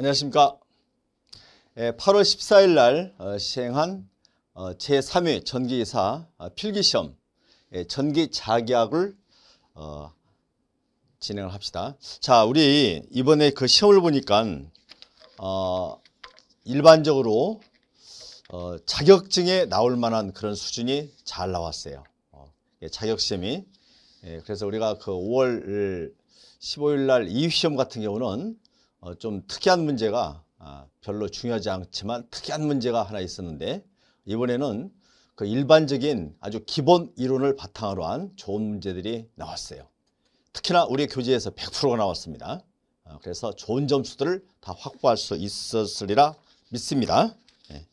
안녕하십니까. 8월 예, 14일 날 어, 시행한 어, 제3회 전기기사 아, 필기시험 예, 전기자기학을 어, 진행을 합시다. 자, 우리 이번에 그 시험을 보니까 일반적으로 자격증에 나올 만한 그런 수준이 잘 나왔어요. 예, 자격시험이. 그래서 우리가 그 5월 15일 날 이휘시험 같은 경우는 어, 좀 특이한 문제가 아, 별로 중요하지 않지만 특이한 문제가 하나 있었는데 이번에는 그 일반적인 아주 기본 이론을 바탕으로 한 좋은 문제들이 나왔어요. 특히나 우리 교재에서 100%가 나왔습니다. 어, 그래서 좋은 점수들을 다 확보할 수 있었으리라 믿습니다. 네.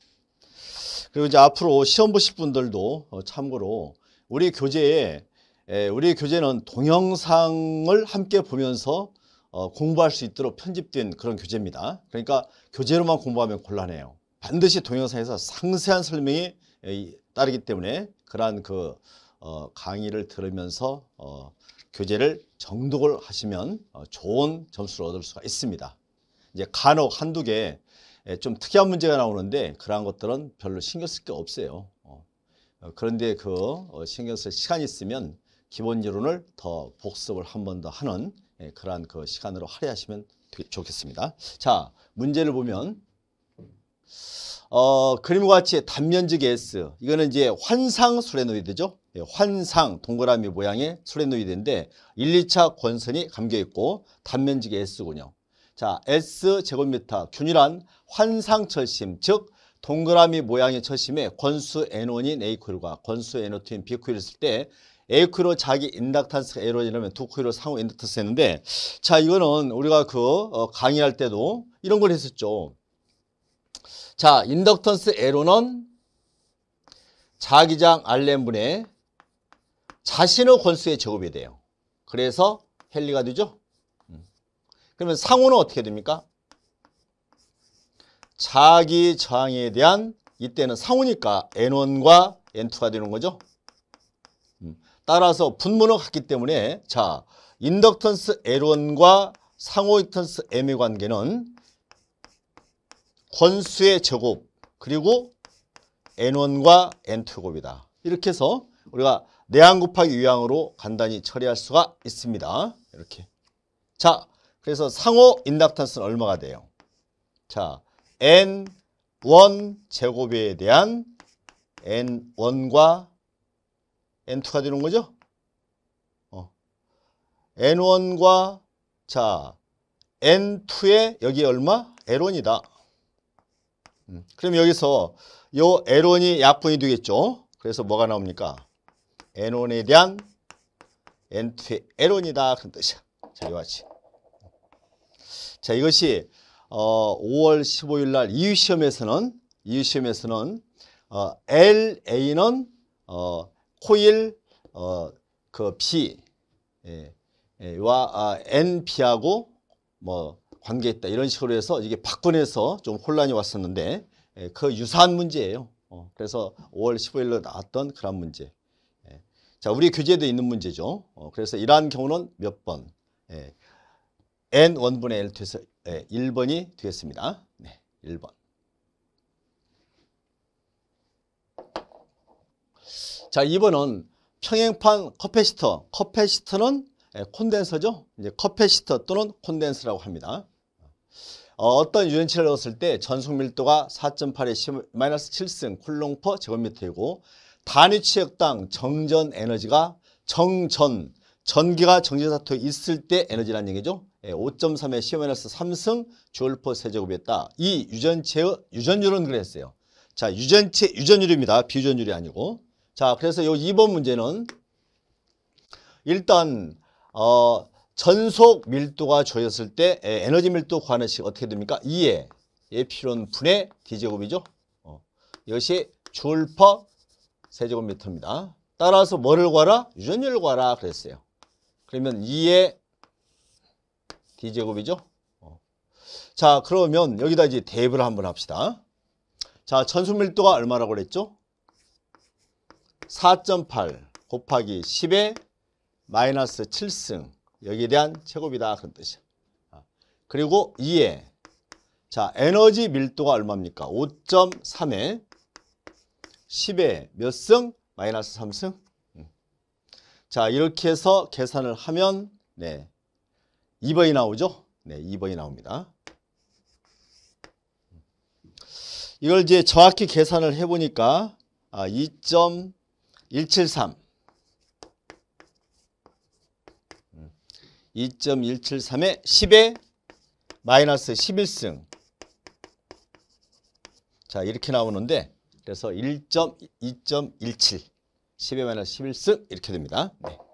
그리고 이제 앞으로 시험 보실 분들도 어, 참고로 우리 교재에 에, 우리 교재는 동영상을 함께 보면서 어, 공부할 수 있도록 편집된 그런 교재입니다. 그러니까 교재로만 공부하면 곤란해요. 반드시 동영상에서 상세한 설명이 따르기 때문에 그러한 그 어, 강의를 들으면서 어, 교재를 정독을 하시면 어, 좋은 점수를 얻을 수가 있습니다. 이제 간혹 한두 개 좀 특이한 문제가 나오는데 그러한 것들은 별로 신경 쓸 게 없어요. 어, 어, 그런데 그 어, 신경 쓸 시간이 있으면 기본 이론을 더 복습을 한 번 더 하는 예, 그러한 그 시간으로 할애하시면 좋겠습니다. 자, 문제를 보면 어, 그림과 같이 단면적 S 이거는 이제 환상 소레노이드죠. 예, 환상 동그라미 모양의 소레노이드인데 1, 2차 권선이 감겨 있고 단면적 S군요. 자, S 제곱미터 균일한 환상 철심 즉 동그라미 모양의 철심에 권수 N1인 A코일과 권수 N2인 B코일을 쓸때 에이크로 자기 인덕턴스가 에로이라면 두 코일로 상호 인덕턴스 했는데 자 이거는 우리가 그 어, 강의할 때도 이런 걸 했었죠. 자 인덕턴스 에로는 자기장 알렘분의 자신의 권수에제업이 돼요. 그래서 헨리가 되죠. 음. 그러면 상호는 어떻게 됩니까? 자기 저항에 대한 이때는 상호니까 N1과 N2가 되는 거죠. 따라서 분모는 같기 때문에 자 인덕턴스 L1과 상호 인턴스 M의 관계는 권수의 제곱 그리고 N1과 N제곱이다. 이렇게 해서 우리가 내항 곱하기 유항으로 간단히 처리할 수가 있습니다. 이렇게. 자, 그래서 상호 인덕턴스는 얼마가 돼요? 자, N1 제곱에 대한 N1과 N2가 되는 거죠? 어. N1과 자 N2에 여기 얼마? L1이다. 음. 그럼 여기서 요 L1이 약분이 되겠죠? 그래서 뭐가 나옵니까? N1에 대한 N2의 L1이다. 그런 뜻이야. 자, 이와 같 자, 이것이 어, 5월 15일 날 이유 시험에서는 이유 시험에서는 어, LA는 어, 코일 어, 그 P 예, 와 예, 아, 아 NP하고 뭐 관계 있다 이런 식으로 해서 이게 바근혜에서좀 혼란이 왔었는데 예, 그 유사한 문제예요. 어, 그래서 5월 15일로 나왔던 그런 문제. 예. 자, 우리 교재도 있는 문제죠. 어, 그래서 이러한 경우는 몇 번. 예. n 원분의 l 돼서 예, 1번이 되겠습니다. 네, 1번. 자, 이번은 평행판 커패시터. 커패시터는 예, 콘덴서죠. 이제 커패시터 또는 콘덴스라고 합니다. 어, 떤유전체를 넣었을 때 전속 밀도가 4.8의 마이너스 7승 쿨롱 퍼 제곱미터이고 단위체역당 정전 에너지가 정전 전기가 정전사토에 있을 때에너지란 얘기죠. 5.3의 예, 에시 10-3승 주얼 퍼 세제곱이었다. 이 유전체의 유전율은 그랬어요. 자, 유전체 유전율입니다. 비유전율이 아니고. 자, 그래서 요 2번 문제는 일단 어, 전속 밀도가 조였을 때 에너지 밀도 관의식 어떻게 됩니까? 2에 에피론 분의 D제곱이죠. 어, 이것이 줄퍼 세제곱미터입니다. 따라서 뭐를 구하라? 유전율을 구하라 그랬어요. 그러면 2의 D제곱이죠. 어. 자 그러면 여기다 이제 대입을 한번 합시다. 자 전수 밀도가 얼마라고 그랬죠? 4.8 곱하기 10의 마이너스 7승 여기에 대한 최고비다 그런 뜻이야 아, 그리고 2에 자 에너지 밀도가 얼마입니까 5.3에 10에 몇 승? 마이너스 3승 음. 자 이렇게 해서 계산을 하면 네 2번이 나오죠 네 2번이 나옵니다 이걸 이제 정확히 계산을 해보니까 아, 2. 173 2.173에 10에 마이너스 11승 자 이렇게 나오는데 그래서 1.2.17 10에 마이너스 11승 이렇게 됩니다. 네.